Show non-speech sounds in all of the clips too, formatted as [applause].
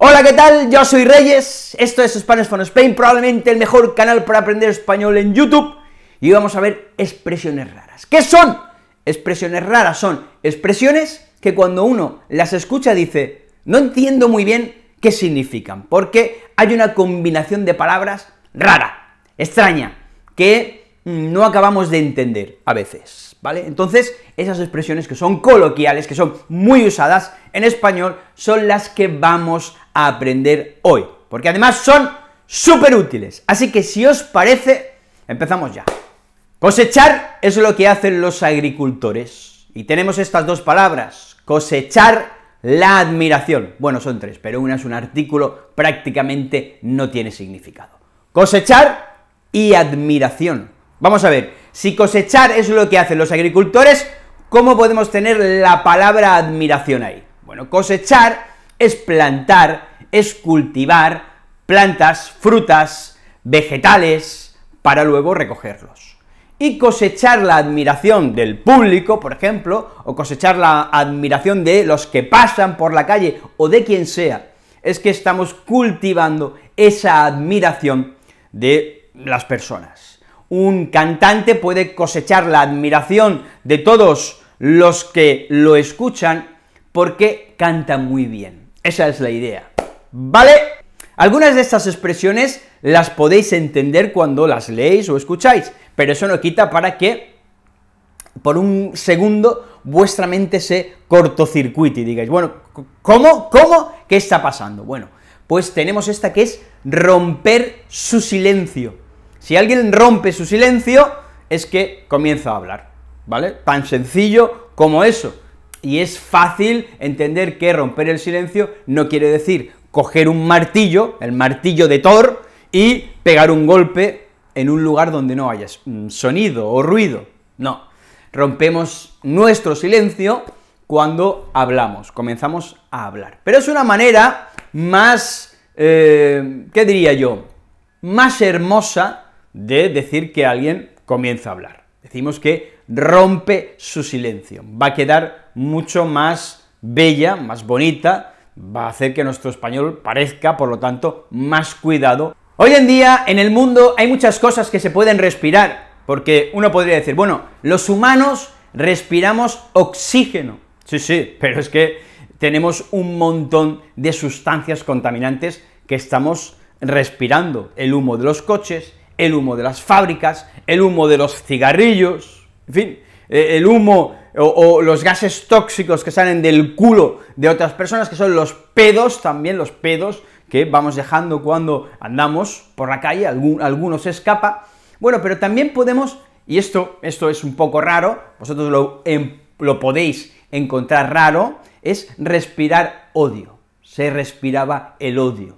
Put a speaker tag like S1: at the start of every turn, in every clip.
S1: Hola, ¿qué tal? Yo soy Reyes, esto es Spanish for Spain, probablemente el mejor canal para aprender español en YouTube, y vamos a ver expresiones raras. ¿Qué son? Expresiones raras son expresiones que cuando uno las escucha dice, no entiendo muy bien qué significan, porque hay una combinación de palabras rara, extraña, que mm, no acabamos de entender a veces. ¿vale? Entonces, esas expresiones que son coloquiales, que son muy usadas en español, son las que vamos a aprender hoy, porque además son súper útiles. Así que si os parece, empezamos ya. Cosechar es lo que hacen los agricultores. Y tenemos estas dos palabras, cosechar la admiración. Bueno, son tres, pero una es un artículo, prácticamente no tiene significado. Cosechar y admiración. Vamos a ver, si cosechar es lo que hacen los agricultores, ¿cómo podemos tener la palabra admiración ahí? Bueno, cosechar es plantar, es cultivar plantas, frutas, vegetales, para luego recogerlos. Y cosechar la admiración del público, por ejemplo, o cosechar la admiración de los que pasan por la calle o de quien sea, es que estamos cultivando esa admiración de las personas un cantante puede cosechar la admiración de todos los que lo escuchan porque canta muy bien. Esa es la idea. ¿Vale? Algunas de estas expresiones las podéis entender cuando las leéis o escucháis, pero eso no quita para que por un segundo vuestra mente se cortocircuite y digáis, bueno, ¿cómo? ¿Cómo? ¿Qué está pasando? Bueno, pues tenemos esta que es romper su silencio. Si alguien rompe su silencio, es que comienza a hablar, ¿vale? Tan sencillo como eso. Y es fácil entender que romper el silencio no quiere decir coger un martillo, el martillo de Thor, y pegar un golpe en un lugar donde no haya mm, sonido o ruido. No. Rompemos nuestro silencio cuando hablamos, comenzamos a hablar. Pero es una manera más, eh, ¿qué diría yo? Más hermosa de decir que alguien comienza a hablar. Decimos que rompe su silencio. Va a quedar mucho más bella, más bonita, va a hacer que nuestro español parezca, por lo tanto, más cuidado. Hoy en día, en el mundo, hay muchas cosas que se pueden respirar, porque uno podría decir, bueno, los humanos respiramos oxígeno. Sí, sí, pero es que tenemos un montón de sustancias contaminantes que estamos respirando. El humo de los coches, el humo de las fábricas, el humo de los cigarrillos, en fin, eh, el humo o, los gases tóxicos que salen del culo de otras personas, que son los pedos, también los pedos que vamos dejando cuando andamos por la calle, algún, alguno se escapa. Bueno, pero también podemos, y esto, esto es un poco raro, vosotros lo, lo podéis encontrar raro, es respirar odio. Se respiraba el odio.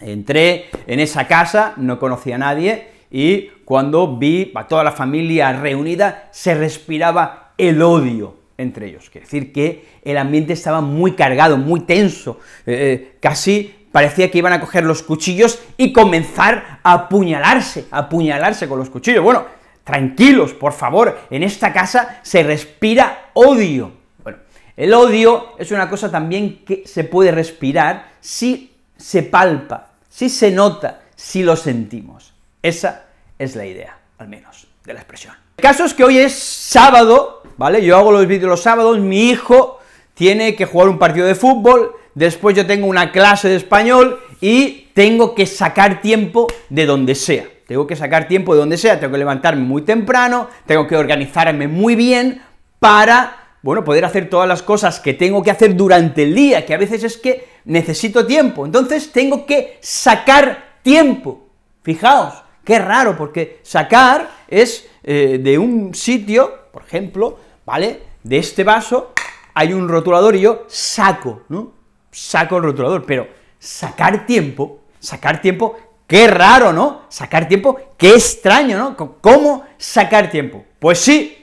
S1: Entré en esa casa, no conocía a nadie, y cuando vi a toda la familia reunida, se respiraba el odio entre ellos. Quiere decir que el ambiente estaba muy cargado, muy tenso, eh, eh, casi parecía que iban a coger los cuchillos y comenzar a apuñalarse, a apuñalarse con los cuchillos. Bueno, tranquilos, por favor, en esta casa se respira odio. Bueno, el odio es una cosa también que se puede respirar si se palpa, sí se nota, si lo sentimos. Esa es la idea, al menos, de la expresión. El caso es que hoy es sábado, ¿vale? Yo hago los vídeos los sábados, mi hijo tiene que jugar un partido de fútbol, después yo tengo una clase de español y tengo que sacar tiempo de donde sea. Tengo que sacar tiempo de donde sea, tengo que levantarme muy temprano, tengo que organizarme muy bien para bueno, poder hacer todas las cosas que tengo que hacer durante el día, que a veces es que necesito tiempo, entonces tengo que sacar tiempo. Fijaos, qué raro, porque sacar es eh, de un sitio, por ejemplo, ¿vale? De este vaso hay un rotulador y yo saco, ¿no? Saco el rotulador, pero sacar tiempo, sacar tiempo, qué raro, ¿no? Sacar tiempo, qué extraño, ¿no? ¿Cómo sacar tiempo? Pues sí,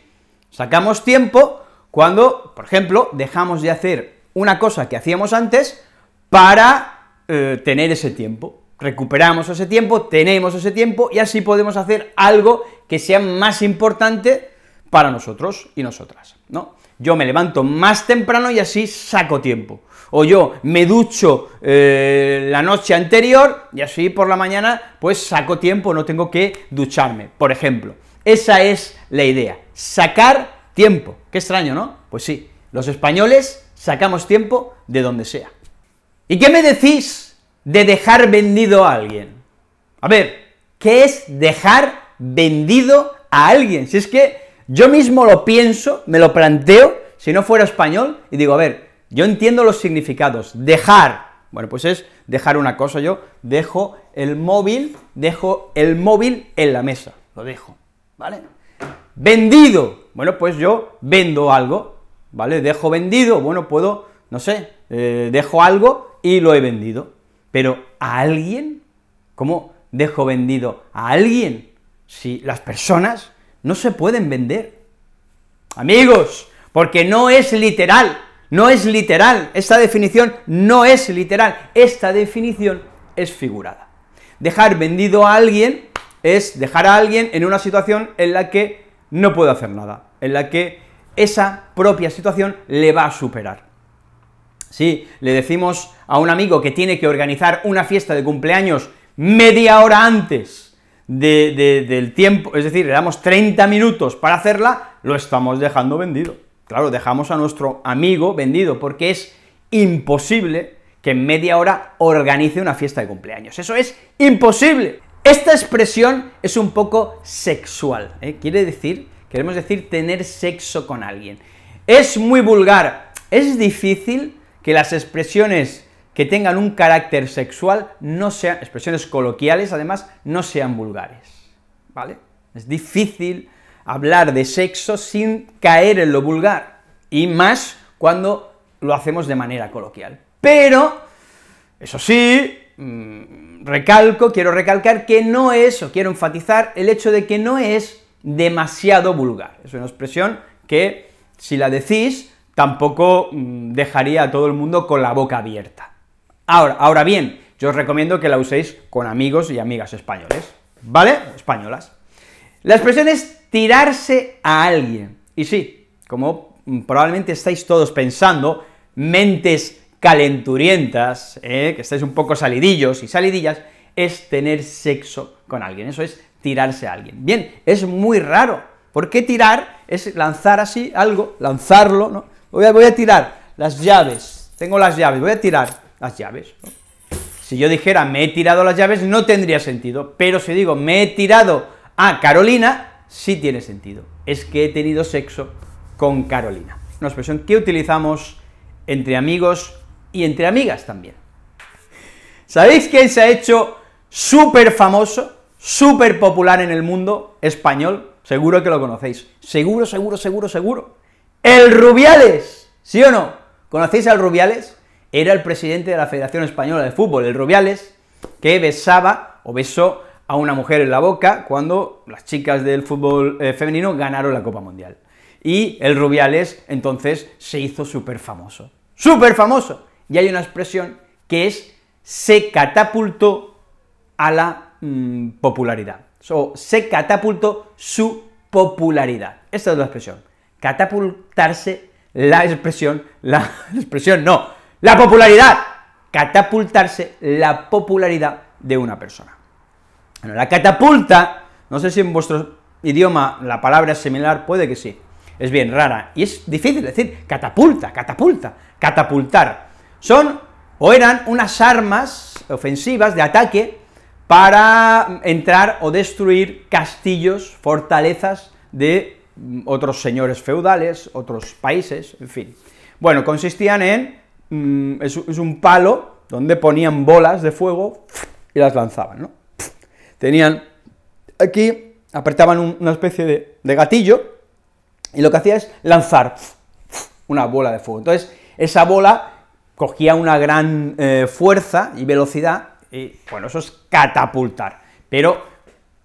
S1: sacamos tiempo cuando, por ejemplo, dejamos de hacer una cosa que hacíamos antes para eh, tener ese tiempo. Recuperamos ese tiempo, tenemos ese tiempo y así podemos hacer algo que sea más importante para nosotros y nosotras, ¿no? Yo me levanto más temprano y así saco tiempo. O yo me ducho eh, la noche anterior y así por la mañana pues saco tiempo, no tengo que ducharme, por ejemplo. Esa es la idea, sacar tiempo. Qué extraño, ¿no? Pues sí, los españoles sacamos tiempo de donde sea. ¿Y qué me decís de dejar vendido a alguien? A ver, ¿qué es dejar vendido a alguien? Si es que yo mismo lo pienso, me lo planteo, si no fuera español, y digo, a ver, yo entiendo los significados. Dejar, bueno, pues es dejar una cosa, yo dejo el móvil, dejo el móvil en la mesa, lo dejo, ¿vale? Vendido, bueno, pues yo vendo algo, ¿vale? Dejo vendido, bueno, puedo, no sé, eh, dejo algo y lo he vendido. Pero a alguien, ¿cómo dejo vendido a alguien si las personas no se pueden vender? Amigos, porque no es literal, no es literal, esta definición no es literal, esta definición es figurada. Dejar vendido a alguien es dejar a alguien en una situación en la que no puede hacer nada, en la que esa propia situación le va a superar. Si le decimos a un amigo que tiene que organizar una fiesta de cumpleaños media hora antes del tiempo, es decir, le damos 30 minutos para hacerla, lo estamos dejando vendido. Claro, dejamos a nuestro amigo vendido, porque es imposible que en media hora organice una fiesta de cumpleaños. Eso es imposible. Esta expresión es un poco sexual, ¿eh? quiere decir, queremos decir tener sexo con alguien. Es muy vulgar, es difícil que las expresiones que tengan un carácter sexual no sean, expresiones coloquiales además, no sean vulgares, ¿vale? Es difícil hablar de sexo sin caer en lo vulgar, y más cuando lo hacemos de manera coloquial. Pero, eso sí, Mm, recalco, quiero recalcar que no es, o quiero enfatizar el hecho de que no es demasiado vulgar. Es una expresión que, si la decís, tampoco mm, dejaría a todo el mundo con la boca abierta. Ahora, ahora bien, yo os recomiendo que la uséis con amigos y amigas españoles, ¿vale? Españolas. La expresión es tirarse a alguien. Y sí, como mm, probablemente estáis todos pensando, mentes calenturientas, eh, que estáis un poco salidillos y salidillas, es tener sexo con alguien, eso es tirarse a alguien. Bien, es muy raro, ¿por qué tirar es lanzar así algo, lanzarlo, ¿no? Voy a, tirar las llaves, tengo las llaves, voy a tirar las llaves. Si yo dijera me he tirado las llaves no tendría sentido, pero si digo me he tirado a Carolina, sí tiene sentido, es que he tenido sexo con Carolina. Una expresión que utilizamos entre amigos y entre amigas también. ¿Sabéis quién se ha hecho súper famoso, súper popular en el mundo español? Seguro que lo conocéis. Seguro, seguro, seguro, seguro. El Rubiales, ¿sí o no? ¿Conocéis al Rubiales? Era el presidente de la Federación Española de Fútbol, el Rubiales, que besaba o besó a una mujer en la boca cuando las chicas del fútbol eh, femenino ganaron la Copa Mundial. Y el Rubiales entonces se hizo súper famoso. ¡Súper famoso! Y hay una expresión que es se catapultó a la mm, popularidad, o se catapultó su popularidad. Esta es la expresión. Catapultarse, la expresión, la, [laughs] expresión no, la popularidad. Catapultarse la popularidad de una persona. Bueno, la catapulta, no sé si en vuestro idioma la palabra es similar, puede que sí. Es bien rara y es difícil decir catapulta, catapulta, catapultar son o eran unas armas ofensivas de ataque para entrar o destruir castillos, fortalezas de mm, otros señores feudales, otros países, en fin. Bueno, consistían en, mm, es, un palo donde ponían bolas de fuego y las lanzaban, ¿no? Tenían aquí, apretaban una especie de, de gatillo y lo que hacía es lanzar una bola de fuego. Entonces, esa bola cogía una gran eh, fuerza y velocidad, y bueno, eso es catapultar, pero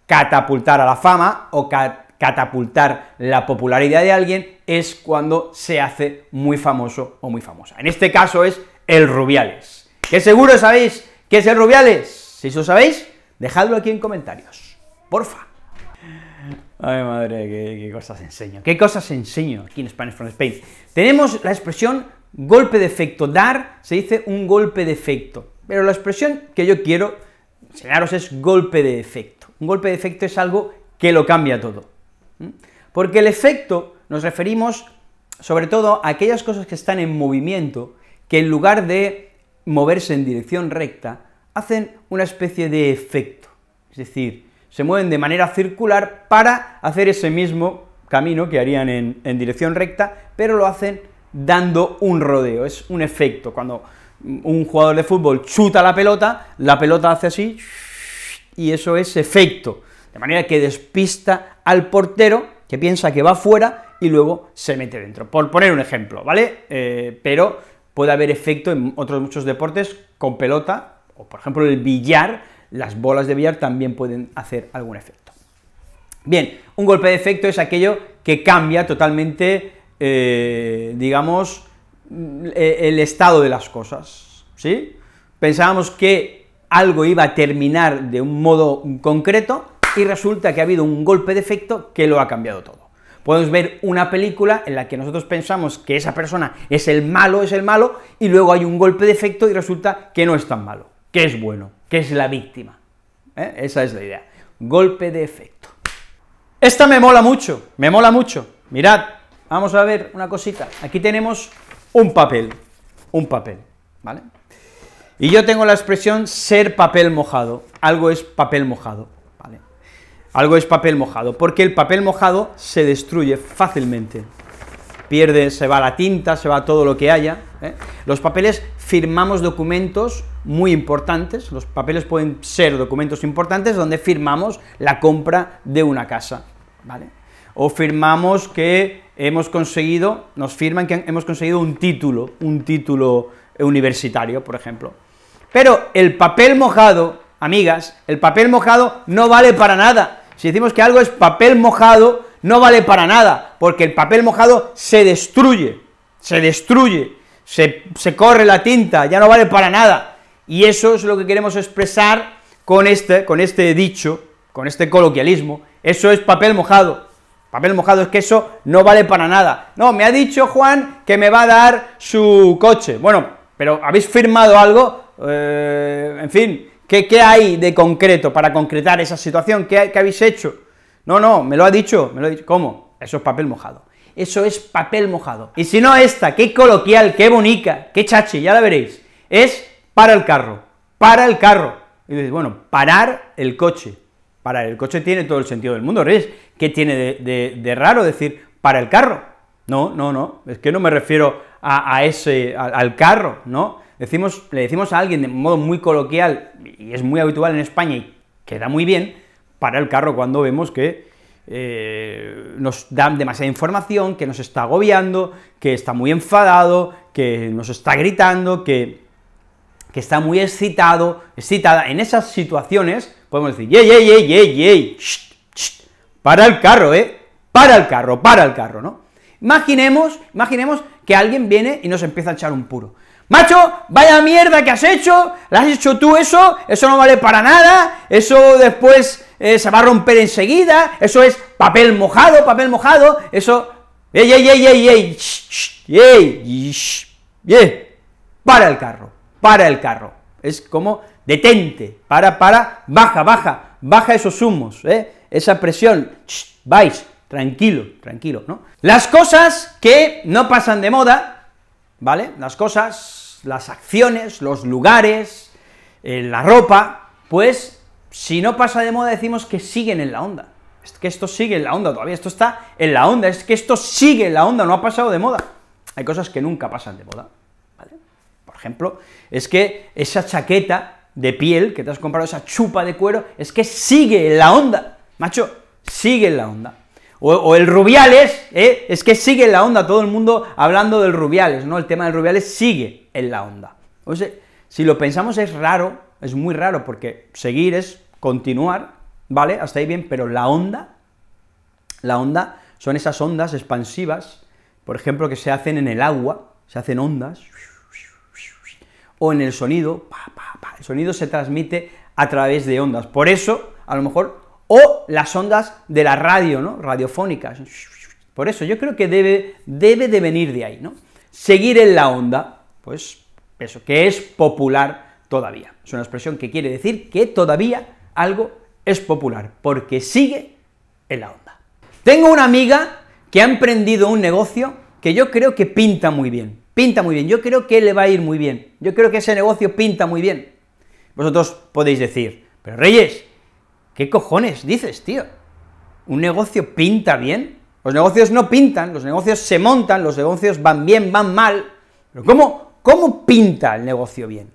S1: catapultar a la fama o catapultar la popularidad de alguien es cuando se hace muy famoso o muy famosa. En este caso es el Rubiales. ¿Qué seguro sabéis qué es el Rubiales? Si eso sabéis, dejadlo aquí en comentarios, porfa. Ay, madre, qué, cosas enseño. ¿Qué cosas enseño aquí en Spanish from Spain? Tenemos la expresión Golpe de efecto, dar, se dice un golpe de efecto, pero la expresión que yo quiero enseñaros es golpe de efecto. Un golpe de efecto es algo que lo cambia todo. ¿Mm? Porque el efecto nos referimos sobre todo a aquellas cosas que están en movimiento, que en lugar de moverse en dirección recta, hacen una especie de efecto. Es decir, se mueven de manera circular para hacer ese mismo camino que harían en, en dirección recta, pero lo hacen dando un rodeo, es un efecto. Cuando un jugador de fútbol chuta la pelota, la pelota hace así y eso es efecto. De manera que despista al portero que piensa que va fuera y luego se mete dentro. Por poner un ejemplo, ¿vale? Eh, pero puede haber efecto en otros muchos deportes con pelota, o por ejemplo el billar, las bolas de billar también pueden hacer algún efecto. Bien, un golpe de efecto es aquello que cambia totalmente eh, digamos, mm, eh, el estado de las cosas, ¿sí? Pensábamos que algo iba a terminar de un modo concreto y resulta que ha habido un golpe de efecto que lo ha cambiado todo. Podemos ver una película en la que nosotros pensamos que esa persona es el malo, es el malo, y luego hay un golpe de efecto y resulta que no es tan malo, que es bueno, que es la víctima. ¿eh? Esa es la idea. Golpe de efecto. Esta me mola mucho, me mola mucho. Mirad, Vamos a ver una cosita. Aquí tenemos un papel, un papel, ¿vale? Y yo tengo la expresión ser papel mojado, algo es papel mojado, ¿vale? Algo es papel mojado, porque el papel mojado se destruye fácilmente, pierde, se va la tinta, se va todo lo que haya. ¿eh? Los papeles firmamos documentos muy importantes, los papeles pueden ser documentos importantes donde firmamos la compra de una casa, ¿vale? O firmamos que hemos conseguido, nos firman que hemos conseguido un título, un título universitario, por ejemplo. Pero el papel mojado, amigas, el papel mojado no vale para nada. Si decimos que algo es papel mojado, no vale para nada, porque el papel mojado se destruye, se destruye, se, se corre la tinta, ya no vale para nada. Y eso es lo que queremos expresar con este, con este dicho, con este coloquialismo, eso es papel mojado. Papel mojado es que eso no vale para nada. No, me ha dicho Juan que me va a dar su coche. Bueno, pero ¿habéis firmado algo? Eh, en fin, ¿qué, hay de concreto para concretar esa situación? ¿Qué, habéis hecho? No, no, me lo ha dicho, me lo ha ¿Cómo? Eso es papel mojado. Eso es papel mojado. Y si no esta, qué coloquial, qué bonica, qué chachi, ya la veréis. Es para el carro, para el carro. Y dices, bueno, parar el coche. Parar el coche tiene todo el sentido del mundo, ¿veis? ¿Qué tiene de, raro decir para el carro? No, no, no, es que no me refiero a, ese, al carro, ¿no? Decimos, le decimos a alguien de modo muy coloquial, y es muy habitual en España y queda muy bien, para el carro cuando vemos que eh, nos dan demasiada información, que nos está agobiando, que está muy enfadado, que nos está gritando, que, está muy excitado, excitada. En esas situaciones podemos decir, yey, yey, yey, yey, yey, para el carro, ¿eh? Para el carro, para el carro, ¿no? Imaginemos, imaginemos que alguien viene y nos empieza a echar un puro. Macho, vaya mierda que has hecho, la has hecho tú eso, eso no vale para nada, eso después eh, se va a romper enseguida, eso es papel mojado, papel mojado, eso... ¡Ey, ey, ey, ey, ey! ¡Shh, ey, Para el carro, para el carro. Es como detente, para, para, baja, baja, baja esos humos, ¿eh? esa presión, vais, tranquilo, tranquilo, ¿no? Las cosas que no pasan de moda, ¿vale? Las cosas, las acciones, los lugares, eh, la ropa, pues si no pasa de moda decimos que siguen en la onda, es que esto sigue en la onda, todavía esto está en la onda, es que esto sigue en la onda, no ha pasado de moda. Hay cosas que nunca pasan de moda, ¿vale? Por ejemplo, es que esa chaqueta de piel que te has comprado, esa chupa de cuero, es que sigue en la onda, Macho, sigue en la onda. O, el Rubiales, ¿eh? es que sigue en la onda, todo el mundo hablando del Rubiales, ¿no? El tema del Rubiales sigue en la onda. O si lo pensamos es raro, es muy raro, porque seguir es continuar, ¿vale? Hasta ahí bien, pero la onda, la onda son esas ondas expansivas, por ejemplo, que se hacen en el agua, se hacen ondas, o en el sonido, el sonido se transmite a través de ondas. Por eso, a lo mejor o las ondas de la radio, ¿no? Radiofónicas. Por eso yo creo que debe, de venir de ahí, ¿no? Seguir en la onda, pues eso, que es popular todavía. Es una expresión que quiere decir que todavía algo es popular, porque sigue en la onda. Tengo una amiga que ha emprendido un negocio que yo creo que pinta muy bien, pinta muy bien, yo creo que le va a ir muy bien, yo creo que ese negocio pinta muy bien. Vosotros podéis decir, pero Reyes, ¿Qué cojones dices, tío? ¿Un negocio pinta bien? Los negocios no pintan, los negocios se montan, los negocios van bien, van mal. Pero ¿cómo, pinta el negocio bien?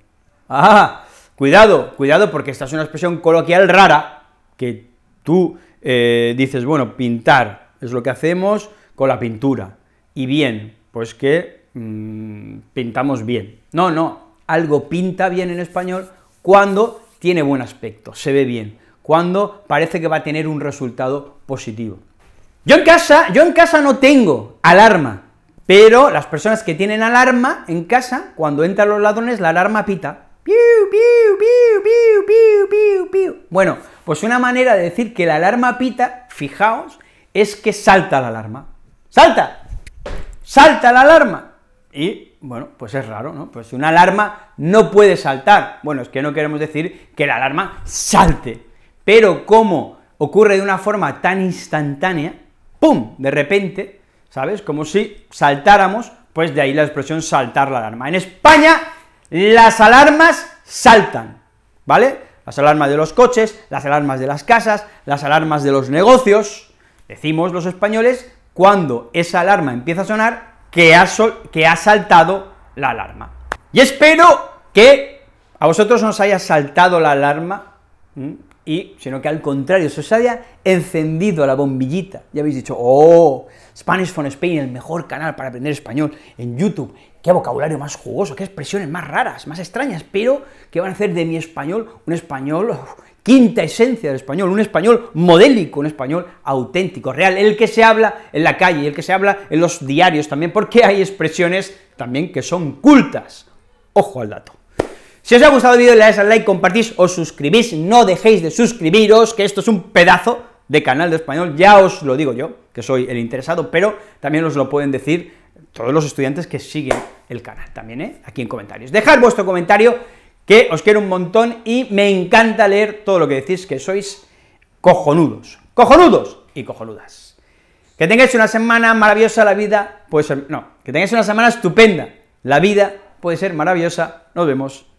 S1: Ah, cuidado, cuidado, porque esta es una expresión coloquial rara que tú eh, dices, bueno, pintar es lo que hacemos con la pintura. Y bien, pues que mm, pintamos bien. No, no, algo pinta bien en español cuando tiene buen aspecto, se ve bien cuando parece que va a tener un resultado positivo. Yo en casa, yo en casa no tengo alarma, pero las personas que tienen alarma en casa, cuando entran los ladrones, la alarma pita. Piu, piu, piu, bueno, pues una manera de decir que la alarma pita, fijaos, es que salta la alarma. ¡Salta! ¡Salta la alarma! Y, bueno, pues es raro, ¿no? Pues una alarma no puede saltar. Bueno, es que no queremos decir que la alarma salte. Pero como ocurre de una forma tan instantánea, ¡pum!, de repente, ¿sabes? Como si saltáramos, pues de ahí la expresión saltar la alarma. En España las alarmas saltan, ¿vale? Las alarmas de los coches, las alarmas de las casas, las alarmas de los negocios, decimos los españoles, cuando esa alarma empieza a sonar, que ha, que ha saltado la alarma. Y espero que a vosotros nos haya saltado la alarma, y sino que al contrario, se os haya encendido la bombillita ya habéis dicho, oh, Spanish from Spain, el mejor canal para aprender español en YouTube, qué vocabulario más jugoso, qué expresiones más raras, más extrañas, pero que van a hacer de mi español un español, quinta esencia del español, un español modélico, un español auténtico, real, el que se habla en la calle, el que se habla en los diarios también, porque hay expresiones también que son cultas. Ojo al dato. Si os ha gustado el vídeo, le dais al like, compartís, os suscribís, no dejéis de suscribiros, que esto es un pedazo de canal de español, ya os lo digo yo, que soy el interesado, pero también os lo pueden decir todos los estudiantes que siguen el canal también, ¿eh? Aquí en comentarios. Dejad vuestro comentario, que os quiero un montón y me encanta leer todo lo que decís, que sois cojonudos, cojonudos y cojonudas. Que tengáis una semana maravillosa, la vida puede ser, no, que tengáis una semana estupenda, la vida puede ser maravillosa, nos vemos